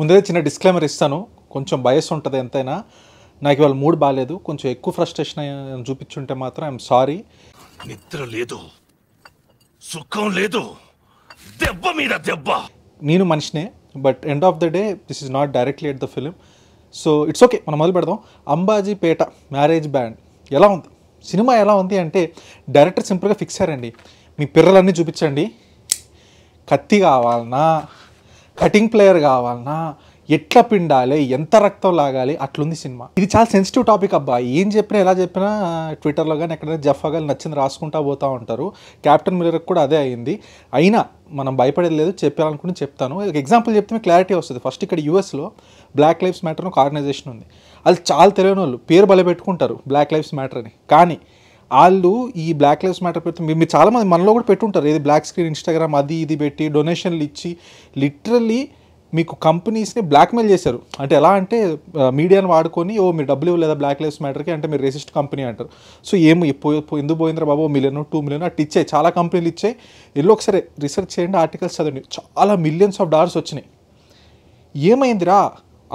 ముందే చిన్న డిస్క్లైమర్ ఇస్తాను కొంచెం బయస్ ఉంటుంది ఎంతైనా నాకు ఇవాళ మూడ్ బాగాలేదు కొంచెం ఎక్కువ ఫ్రస్ట్రేషన్ చూపించుంటే మాత్రం ఐఎమ్ సారీ నిద్ర లేదు సుఖం లేదు దెబ్బ మీద దెబ్బ నేను మనిషినే but end of the day this is not directly at the film so it's okay మనం మొదలు పెడదాం పేట మ్యారేజ్ బ్యాండ్ ఎలా ఉంది సినిమా ఎలా ఉంది అంటే డైరెక్టర్ సింపుల్గా ఫిక్స్ అయ్యారండి మీ పిల్లలన్నీ చూపించండి కత్తి కావాలన్నా కటింగ్ ప్లేయర్ కావాలన్నా ఎట్లా పిండాలి ఎంత రక్తం లాగాలి అట్లుంది సినిమా ఇది చాలా సెన్సిటివ్ టాపిక్ అబ్బా ఏం చెప్పినా ఎలా చెప్పినా ట్విట్టర్లో కానీ ఎక్కడైనా జఫాగా నచ్చింది రాసుకుంటా పోతూ ఉంటారు క్యాప్టెన్ మిర్రర్ కూడా అదే అయింది అయినా మనం భయపడేది లేదు చెప్పాలనుకుని చెప్తాను ఎగ్జాంపుల్ చెప్తే క్లారిటీ వస్తుంది ఫస్ట్ ఇక్కడ యూఎస్లో బ్లాక్ లైఫ్స్ మ్యాటర్ ఒక ఆర్గనైజేషన్ ఉంది అది చాలా తెలియని వాళ్ళు పేరు బలపెట్టుకుంటారు బ్లాక్ లైఫ్స్ మ్యాటర్ అని కానీ వాళ్ళు ఈ బ్లాక్ లైవ్స్ మ్యాటర్ పెడుతుంది మీరు చాలా చాలామంది మనలో కూడా పెట్టుంటారు ఏది బ్లాక్ స్క్రీన్ ఇన్స్టాగ్రామ్ అది ఇది పెట్టి డొనేషన్లు ఇచ్చి లిటరల్లీ మీకు కంపెనీస్ని బ్లాక్మెయిల్ చేశారు అంటే ఎలా అంటే మీడియాను వాడుకొని ఓ మీరు డబ్బులు లేదా బ్లాక్ లైవ్స్ మ్యాటర్కి అంటే మీరు రెసిస్ట్ కంపెనీ అంటారు సో ఏమి ఎందుకు పోయిందిరా బాబు మిలియన్ టూ మిలియన్ అట్ ఇచ్చాయి చాలా కంపెనీలు ఇచ్చాయి ఎల్లు ఒకసారి రీసెర్చ్ చేయండి ఆర్టికల్స్ చదవండి చాలా మిలియన్స్ ఆఫ్ డాలర్స్ వచ్చినాయి ఏమైందిరా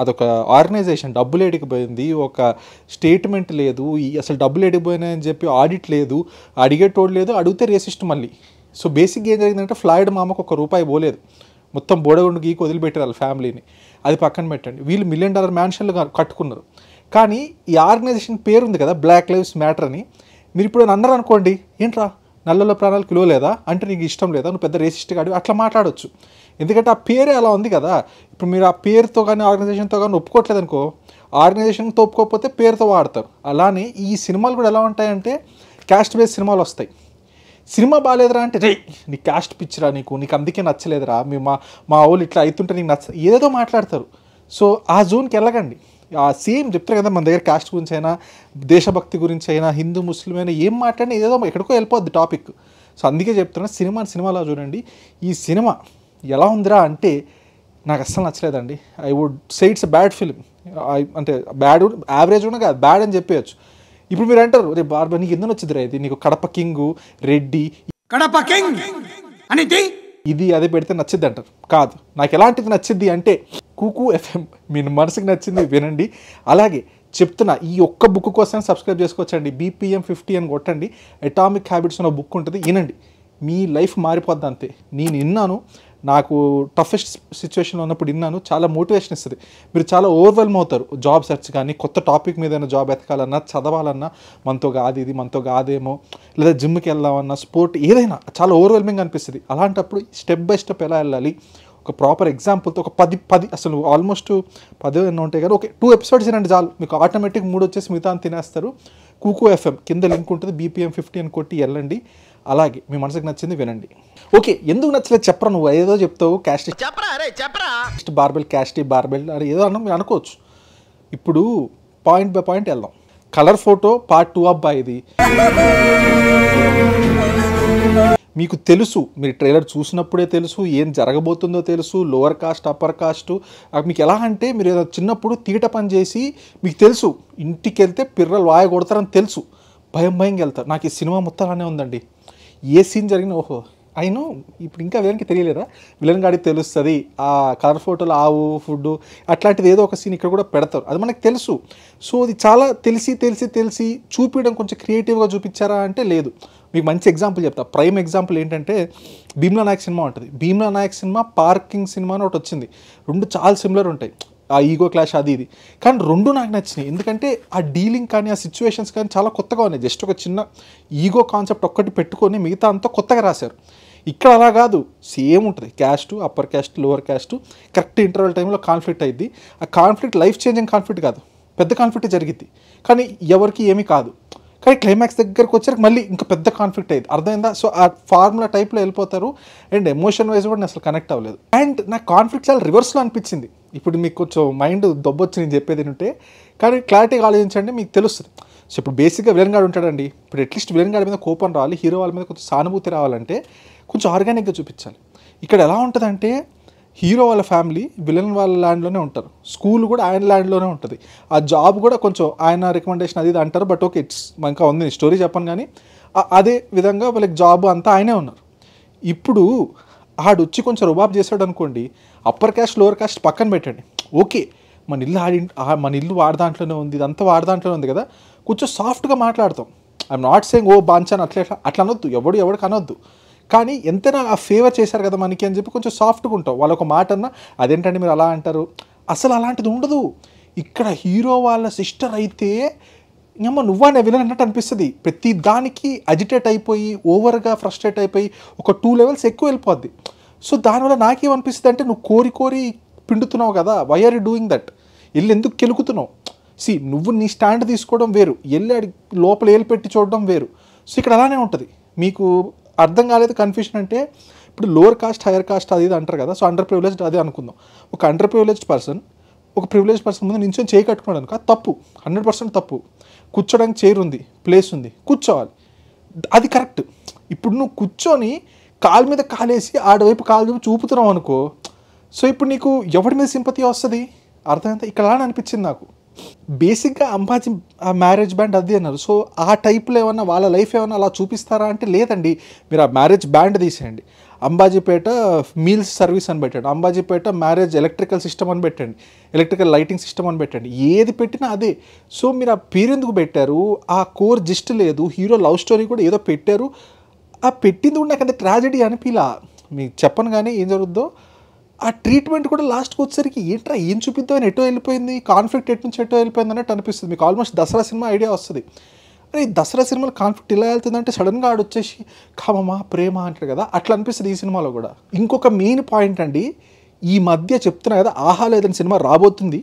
అదొక ఆర్గనైజేషన్ డబ్బులు ఎడిగిపోయింది ఒక స్టేట్మెంట్ లేదు అసలు డబ్బులు ఎడిగిపోయినాయని చెప్పి ఆడిట్ లేదు అడిగేటోడు లేదు అడిగితే రేసిస్ట్ మళ్ళీ సో బేసిక్గా ఏం జరిగిందంటే ఫ్లాయిడ్ మామకు ఒక రూపాయి పోలేదు మొత్తం బోడగుండు గీకి వదిలిపెట్టారు వాళ్ళ ఫ్యామిలీని అది పక్కన పెట్టండి వీళ్ళు మిలియన్ డాలర్ మ్యాన్షన్లు కట్టుకున్నారు కానీ ఈ ఆర్గనైజేషన్ పేరు ఉంది కదా బ్లాక్ లైవ్స్ మ్యాటర్ అని మీరు ఇప్పుడు అన్నారు అనుకోండి ఏంట్రా నల్లల ప్రాణాలు కిలో లేదా అంటే నీకు ఇష్టం లేదా నువ్వు పెద్ద రేసిస్ట్గా అడిగి అట్లా మాట్లాడవచ్చు ఎందుకంటే ఆ పేరే అలా ఉంది కదా ఇప్పుడు మీరు ఆ పేరుతో కానీ ఆర్గనైజేషన్తో కానీ ఒప్పుకోవట్లేదు అనుకో ఆర్గనైజేషన్తో ఒప్పుకోకపోతే పేరుతో వాడతారు అలానే ఈ సినిమాలు కూడా ఎలా ఉంటాయంటే క్యాస్ట్ బేస్ సినిమాలు వస్తాయి సినిమా బాగాలేదురా అంటే రే నీ క్యాస్ట్ పిచ్చిరా నీకు నీకు అందుకే నచ్చలేదురా మీ మా మా వాళ్ళు ఇట్లా అవుతుంటే నీకు నచ్చ ఏదేదో మాట్లాడతారు సో ఆ జోన్కి వెళ్ళకండి ఆ సేమ్ చెప్తారు కదా మన దగ్గర క్యాస్ట్ గురించి అయినా దేశభక్తి గురించి అయినా హిందూ ముస్లిం అయినా ఏం మాట్లాడినా ఏదేదో ఎక్కడికో వెళ్ళిపోద్ది టాపిక్ సో అందుకే చెప్తున్నా సినిమా సినిమాలో చూడండి ఈ సినిమా ఎలా ఉందిరా అంటే నాకు అస్సలు నచ్చలేదండి I would say it's bad film అంటే బ్యాడ్ యావరేజ్ కూడా కాదు బ్యాడ్ అని చెప్పేయచ్చు ఇప్పుడు మీరు అంటారు రే బార్బర్ నీకు ఎందుకు వచ్చింది ఇది నీకు కడప కింగ్ రెడ్డి కడప కింగ్ అనేది ఇది అదే పెడితే నచ్చింది అంటారు కాదు నాకు ఎలాంటిది నచ్చింది అంటే కుకు ఎఫ్ఎం మీ మనసుకు నచ్చింది వినండి అలాగే చెప్తున్నా ఈ ఒక్క బుక్ కోసం సబ్స్క్రైబ్ చేసుకోవచ్చండి బీపీఎం ఫిఫ్టీ అని కొట్టండి అటామిక్ హ్యాబిట్స్ ఉన్న బుక్ ఉంటుంది వినండి మీ లైఫ్ మారిపోద్ది అంతే నేను విన్నాను నాకు టఫెస్ట్ సిచ్యువేషన్లో ఉన్నప్పుడు విన్నాను చాలా మోటివేషన్ ఇస్తుంది మీరు చాలా ఓవర్వెల్మ్ అవుతారు జాబ్ సెర్చ్ కానీ కొత్త టాపిక్ మీద ఏదైనా జాబ్ ఎతకాలన్నా చదవాలన్నా మనతో కాదు ఇది మనతో కాదేమో లేదా జిమ్కి వెళ్దామన్నా స్పోర్ట్ ఏదైనా చాలా ఓవర్వెల్మింగ్ అనిపిస్తుంది అలాంటప్పుడు స్టెప్ బై స్టెప్ ఎలా వెళ్ళాలి ఒక ప్రాపర్ ఎగ్జాంపుల్తో ఒక పది పది అసలు ఆల్మోస్ట్ పది ఎన్నో ఉంటాయి కానీ ఓకే టూ ఎపిసోడ్స్ తినండి చాలు మీకు ఆటోమేటిక్ మూడు వచ్చేసి మిగతా తినేస్తారు కూకో ఎఫ్ఎం కింద లింక్ ఉంటుంది బీపీఎం ఫిఫ్టీ అని కొట్టి వెళ్ళండి అలాగే మీ మనసుకు నచ్చింది వినండి ఓకే ఎందుకు నచ్చలేదు చెప్పరా నువ్వు ఏదో చెప్తావు క్యాస్ట్ చెప్పరా అరే బార్బెల్ క్యాస్ట్ బార్బెల్ అరే ఏదో అన్న అనుకోవచ్చు ఇప్పుడు పాయింట్ బై పాయింట్ వెళ్దాం కలర్ ఫోటో పార్ట్ టూ అబ్బాయి ఇది మీకు తెలుసు మీరు ట్రైలర్ చూసినప్పుడే తెలుసు ఏం జరగబోతుందో తెలుసు లోవర్ కాస్ట్ అప్పర్ కాస్ట్ మీకు ఎలా అంటే మీరు ఏదో చిన్నప్పుడు తీట పని చేసి మీకు తెలుసు ఇంటికి వెళ్తే పిర్రలు వాయ కొడతారని తెలుసు భయం భయంగా వెళ్తారు నాకు ఈ సినిమా మొత్తం ఉందండి ఏ సీన్ జరిగిన ఓహో అయినో ఇప్పుడు ఇంకా విలన్కి తెలియలేదా విలన్ గాడికి తెలుస్తుంది ఆ కలర్ ఫోటోలు ఆవు ఫుడ్ అట్లాంటిది ఏదో ఒక సీన్ ఇక్కడ కూడా పెడతారు అది మనకు తెలుసు సో అది చాలా తెలిసి తెలిసి తెలిసి చూపించడం కొంచెం క్రియేటివ్గా చూపించారా అంటే లేదు మీకు మంచి ఎగ్జాంపుల్ చెప్తా ప్రైమ్ ఎగ్జాంపుల్ ఏంటంటే భీమ్లా నాయక్ సినిమా ఉంటుంది భీమ్లా నాయక్ సినిమా పార్కింగ్ సినిమా అని ఒకటి వచ్చింది రెండు చాలా సిమిలర్ ఉంటాయి ఆ ఈగో క్లాష్ అది ఇది కానీ రెండు నాకు నచ్చినాయి ఎందుకంటే ఆ డీలింగ్ కానీ ఆ సిచ్యువేషన్స్ కానీ చాలా కొత్తగా ఉన్నాయి జస్ట్ ఒక చిన్న ఈగో కాన్సెప్ట్ ఒక్కటి పెట్టుకొని మిగతా అంతా కొత్తగా రాశారు ఇక్కడ అలా కాదు సేమ్ ఉంటుంది caste upper caste lower caste correct interval టైంలో కాన్ఫ్లిక్ట్ అయింది ఆ కాన్ఫ్లిక్ట్ లైఫ్ చేంజింగ్ కాన్ఫ్లిక్ట్ కాదు పెద్ద కాన్ఫ్లిక్ట్ జరిగింది కానీ ఎవరికి ఏమీ కాదు కానీ క్లైమాక్స్ దగ్గరకు వచ్చాక మళ్ళీ ఇంకా పెద్ద కాన్ఫ్లిక్ట్ అయ్యింది అర్థమైందా సో ఆ ఫార్ములా టైప్లో వెళ్ళిపోతారు అండ్ ఎమోషన్ వైజ్ కూడా నేను అసలు కనెక్ట్ అవ్వలేదు అండ్ నా కాన్ఫ్లిక్ట్ చాలా రివర్స్లో అనిపించింది ఇప్పుడు మీకు కొంచెం మైండ్ దొబ్బొచ్చు నేను చెప్పేది ఏంటంటే కానీ క్లారిటీగా ఆలోచించండి మీకు తెలుస్తుంది సో ఇప్పుడు బేసిక్గా విలన్ గాడు ఉంటాడండి ఇప్పుడు అట్లీస్ట్ విలన్ గాడి మీద కూపన్ రావాలి హీరో వాళ్ళ మీద కొంచెం సానుభూతి రావాలంటే కొంచెం ఆర్గానిక్గా చూపించాలి ఇక్కడ ఎలా ఉంటుందంటే హీరో వాళ్ళ ఫ్యామిలీ విలన్ వాళ్ళ ల్యాండ్లోనే ఉంటారు స్కూల్ కూడా ఆయన ల్యాండ్లోనే ఉంటుంది ఆ జాబ్ కూడా కొంచెం ఆయన రికమెండేషన్ అది ఇది అంటారు బట్ ఓకే ఇట్స్ ఇంకా ఉంది స్టోరీ చెప్పను కానీ అదే విధంగా వాళ్ళకి జాబ్ అంతా ఆయనే ఉన్నారు ఇప్పుడు ఆడొచ్చి కొంచెం రుబాబ్ చేశాడు అనుకోండి అప్పర్ క్యాస్ట్ లోవర్ క్యాస్ట్ పక్కన పెట్టండి ఓకే మన ఇల్లు ఆడి మన ఇల్లు వాడి దాంట్లోనే ఉంది ఇదంతా వాడి దాంట్లోనే ఉంది కదా కొంచెం సాఫ్ట్గా మాట్లాడతాం ఐఎమ్ నాట్ సేయింగ్ ఓ బాంచాను అట్లా అట్లా అనొద్దు ఎవడు ఎవడికి అనొద్దు కానీ ఎంతైనా ఆ ఫేవర్ చేశారు కదా మనకి అని చెప్పి కొంచెం సాఫ్ట్గా ఉంటాం వాళ్ళ ఒక మాట అన్నా అదేంటండి మీరు అలా అంటారు అసలు అలాంటిది ఉండదు ఇక్కడ హీరో వాళ్ళ సిస్టర్ అయితే ఏమో నువ్వా నేను విలన్ అన్నట్టు అనిపిస్తుంది ప్రతి దానికి అజిటేట్ అయిపోయి ఓవర్గా ఫ్రస్ట్రేట్ అయిపోయి ఒక టూ లెవెల్స్ ఎక్కువ వెళ్ళిపోద్ది సో దానివల్ల నాకేమనిపిస్తుంది అంటే నువ్వు కోరి కోరి పిండుతున్నావు కదా why are you doing that వెళ్ళి ఎందుకు కెలుకుతున్నావు సి నువ్వు నీ స్టాండ్ తీసుకోవడం వేరు వెళ్ళి లోపల ఏలు పెట్టి చూడడం వేరు సో ఇక్కడ అలానే ఉంటుంది మీకు అర్థం కాలేదు కన్ఫ్యూషన్ అంటే ఇప్పుడు లోవర్ కాస్ట్ హైయర్ కాస్ట్ అది ఇది అంటారు కదా సో అండర్ ప్రివిలేజ్డ్ అదే అనుకుందాం ఒక అండర్ ప్రివిలేజ్డ్ పర్సన్ ఒక ప్రివిలేజ్ పర్సన్ ముందు నించొని చేయి కట్టుకున్నాడు అనుకో తప్పు హండ్రెడ్ పర్సెంట్ తప్పు కూర్చోడానికి చైర్ ఉంది ప్లేస్ ఉంది కూర్చోవాలి అది కరెక్ట్ ఇప్పుడు నువ్వు కూర్చొని కాలు మీద కాలేసి ఆడవైపు కాలు చూపుతున్నావు అనుకో సో ఇప్పుడు నీకు ఎవరి మీద సింపతి వస్తుంది అర్థమైందా ఇక్కడ అనిపించింది నాకు బేసిక్గా అంబాజీ మ్యారేజ్ బ్యాండ్ అది అన్నారు సో ఆ టైప్లో ఏమన్నా వాళ్ళ లైఫ్ ఏమన్నా అలా చూపిస్తారా అంటే లేదండి మీరు ఆ మ్యారేజ్ బ్యాండ్ తీసేయండి అంబాజీపేట మీల్స్ సర్వీస్ అని పెట్టండి అంబాజీపేట మ్యారేజ్ ఎలక్ట్రికల్ సిస్టమ్ అని పెట్టండి ఎలక్ట్రికల్ లైటింగ్ సిస్టమ్ అని పెట్టండి ఏది పెట్టినా అదే సో మీరు ఆ పేరెందుకు పెట్టారు ఆ కోర్ జిస్ట్ లేదు హీరో లవ్ స్టోరీ కూడా ఏదో పెట్టారు ఆ పెట్టింది కూడా నాకు అంత అని అనిపిలా మీకు చెప్పను కానీ ఏం జరుగుద్దో ఆ ట్రీట్మెంట్ కూడా లాస్ట్కి వచ్చేసరికి ఏంట్రా ఏం చూపిద్దామని ఎటో వెళ్ళిపోయింది కాన్ఫ్లిక్ట్ ఎటు నుంచి ఎటో వెళ్ళిపోయింది అన్నట్టు అనిపిస్తుంది మీకు ఆల్మోస్ట్ దసరా సినిమా ఐడియా వస్తుంది అరే దసరా సినిమాలు కాన్ఫ్లిక్ట్ ఇలా వెళ్తుందంటే సడన్గా ఆడొచ్చేసి కామమా ప్రేమ అంటారు కదా అట్లా అనిపిస్తుంది ఈ సినిమాలో కూడా ఇంకొక మెయిన్ పాయింట్ అండి ఈ మధ్య చెప్తున్నా కదా ఆహా లేదని సినిమా రాబోతుంది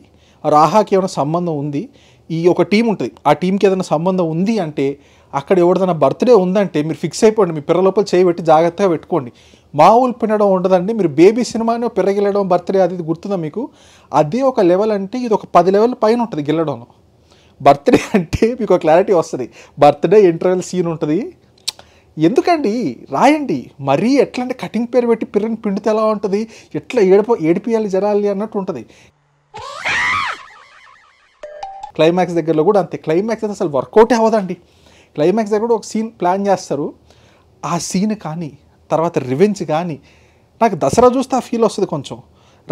ఆహాకి ఏమైనా సంబంధం ఉంది ఈ ఒక టీం ఉంటుంది ఆ టీంకి ఏదైనా సంబంధం ఉంది అంటే అక్కడ ఎవరిదైనా బర్త్డే ఉందంటే మీరు ఫిక్స్ అయిపోండి మీ పిర్ర లోపల చేయబెట్టి జాగ్రత్తగా పెట్టుకోండి మామూలు పినడం ఉండదండి మీరు బేబీ సినిమాని పిర్రగిల్లడం బర్త్డే అది గుర్తుందా మీకు అదే ఒక లెవెల్ అంటే ఇది ఒక పది లెవెల్ పైన ఉంటుంది గెలడంలో బర్త్డే అంటే మీకు ఒక క్లారిటీ వస్తుంది బర్త్డే ఇంటర్వెల్ సీన్ ఉంటుంది ఎందుకండి రాయండి మరీ ఎట్లా అంటే కటింగ్ పేరు పెట్టి పిర్రని పిండితే ఎలా ఉంటుంది ఎట్లా ఏడిపో ఏడిపియాలి జరాలి అన్నట్టు ఉంటుంది క్లైమాక్స్ దగ్గరలో కూడా అంతే క్లైమాక్స్ అయితే అసలు వర్కౌటే అవ్వదండి క్లైమాక్స్ దగ్గర కూడా ఒక సీన్ ప్లాన్ చేస్తారు ఆ సీన్ కానీ తర్వాత రివెంజ్ కానీ నాకు దసరా చూస్తే ఆ ఫీల్ వస్తుంది కొంచెం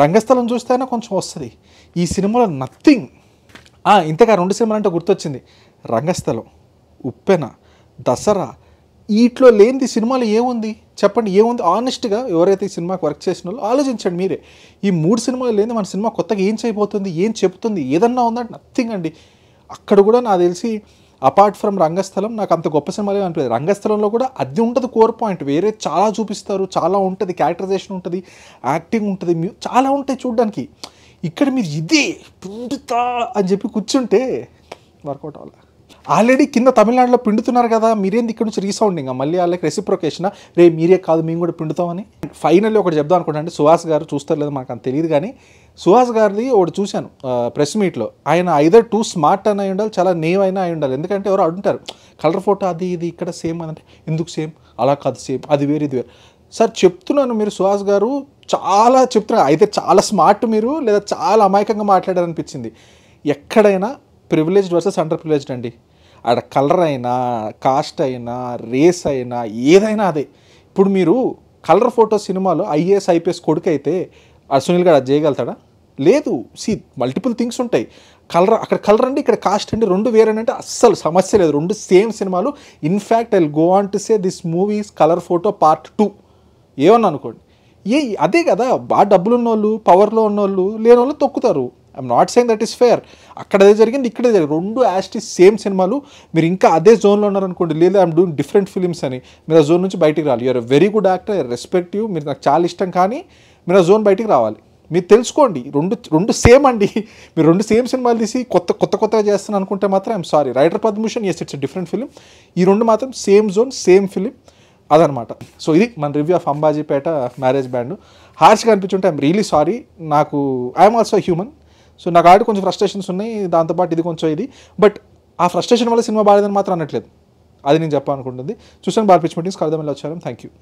రంగస్థలం చూస్తేనే కొంచెం వస్తుంది ఈ సినిమాలో నథింగ్ ఇంతగా రెండు సినిమాలు అంటే గుర్తొచ్చింది రంగస్థలం ఉప్పెన దసరా వీటిలో లేనిది సినిమాలో ఏముంది చెప్పండి ఏముంది ఆనెస్ట్గా ఎవరైతే ఈ సినిమాకి వర్క్ చేసిన వాళ్ళు ఆలోచించండి మీరే ఈ మూడు సినిమాలు లేని మన సినిమా కొత్తగా ఏం చేయబోతుంది ఏం చెప్తుంది ఏదన్నా ఉందంటే నథింగ్ అండి అక్కడ కూడా నాకు తెలిసి అపార్ట్ ఫ్రమ్ రంగస్థలం నాకు అంత గొప్ప సినిమాలే అనిపించదు రంగస్థలంలో కూడా అది ఉంటుంది కోర్ పాయింట్ వేరే చాలా చూపిస్తారు చాలా ఉంటుంది క్యారెక్టరైజేషన్ ఉంటుంది యాక్టింగ్ ఉంటుంది చాలా ఉంటాయి చూడడానికి ఇక్కడ మీరు ఇదే పుండుతా అని చెప్పి కూర్చుంటే వర్కౌట్ అవ్వాలి ఆల్రెడీ కింద తమిళనాడులో పిండుతున్నారు కదా మీరేంది ఇక్కడ నుంచి రీసౌండింగ్ మళ్ళీ వాళ్ళకి రెసిప్రొకేషన్ రే మీరే కాదు మేము కూడా పిండుతామని ఫైనల్లీ ఒకటి చెప్దాం అనుకుంటాను సుహాస్ గారు చూస్తారు లేదు మాకు అంత తెలియదు కానీ సుహాస్ గారిది ఒకటి చూశాను ప్రెస్ మీట్లో ఆయన ఐదర్ టూ స్మార్ట్ అని అయి ఉండాలి చాలా నేవ్ అయినా అయి ఉండాలి ఎందుకంటే ఎవరు అడుంటారు కలర్ ఫోటో అది ఇది ఇక్కడ సేమ్ అని అంటే ఎందుకు సేమ్ అలా కాదు సేమ్ అది వేరు ఇది వేరు సార్ చెప్తున్నాను మీరు సుహాస్ గారు చాలా చెప్తున్నారు అయితే చాలా స్మార్ట్ మీరు లేదా చాలా అమాయకంగా మాట్లాడారనిపించింది ఎక్కడైనా ప్రివిలేజ్డ్ వర్సెస్ అండర్ ప్రివిలేజ్డ్ అండి అక్కడ కలర్ అయినా కాస్ట్ అయినా రేస్ అయినా ఏదైనా అదే ఇప్పుడు మీరు కలర్ ఫోటో సినిమాలో ఐఏఎస్ ఐపీఎస్ కొడుకు అయితే సునీల్ గారు అది చేయగలుగుతాడా లేదు సి మల్టిపుల్ థింగ్స్ ఉంటాయి కలర్ అక్కడ కలర్ అండి ఇక్కడ కాస్ట్ అండి రెండు వేరేనంటే అస్సలు సమస్య లేదు రెండు సేమ్ సినిమాలు in fact I go on to say this movies colour photo part two ఏమన్నా అనుకోండి ఏ అదే కదా బాగా డబ్బులు ఉన్నోళ్ళు పవర్లో ఉన్నోళ్ళు లేని వాళ్ళు తొక్కుతారు I'm not saying that is fair అక్కడ అదే జరిగింది ఇక్కడ జరిగింది రెండు యాస్టీస్ సేమ్ సినిమాలు మీరు ఇంకా అదే జోన్లో ఉన్నారనుకోండి లేదా ఐఎమ్ డూయింగ్ డిఫరెంట్ ఫిలిమ్స్ అని మీరు ఆ జోన్ నుంచి బయటికి రావాలి you are very good actor you మీరు నాకు చాలా ఇష్టం కానీ మీరు ఆ జోన్ బయటికి రావాలి మీరు తెలుసుకోండి రెండు రెండు సేమ్ అండి మీరు రెండు సేమ్ సినిమాలు తీసి కొత్త కొత్త కొత్తగా చేస్తాను అనుకుంటే మాత్రం I'm sorry writer Padmabhushan yes it's different film ఈ రెండు మాత్రం సేమ్ జోన్ సేమ్ ఫిలిం అదనమాట సో ఇది మన review of Ambajipeta marriage band హార్ష్గా అనిపించుంటే ఐఎమ్ రియలీ సారీ నాకు ఐఎమ్ ఆల్సో హ్యూమన్ సో నాకు ఆడి కొంచెం ఫ్రస్ట్రేషన్స్ ఉన్నాయి దాంతోపాటు ఇది కొంచెం ఇది బట్ ఆ ఫ్రస్ట్రేషన్ వల్ల సినిమా బాగాలేదని మాత్రం అనట్లేదు అది నేను చెప్పాలనుకుంటుంది చూసాను బాగా పిచ్ మీటింగ్స్ కలదామని వచ్చారు థ్యాంక్ యూ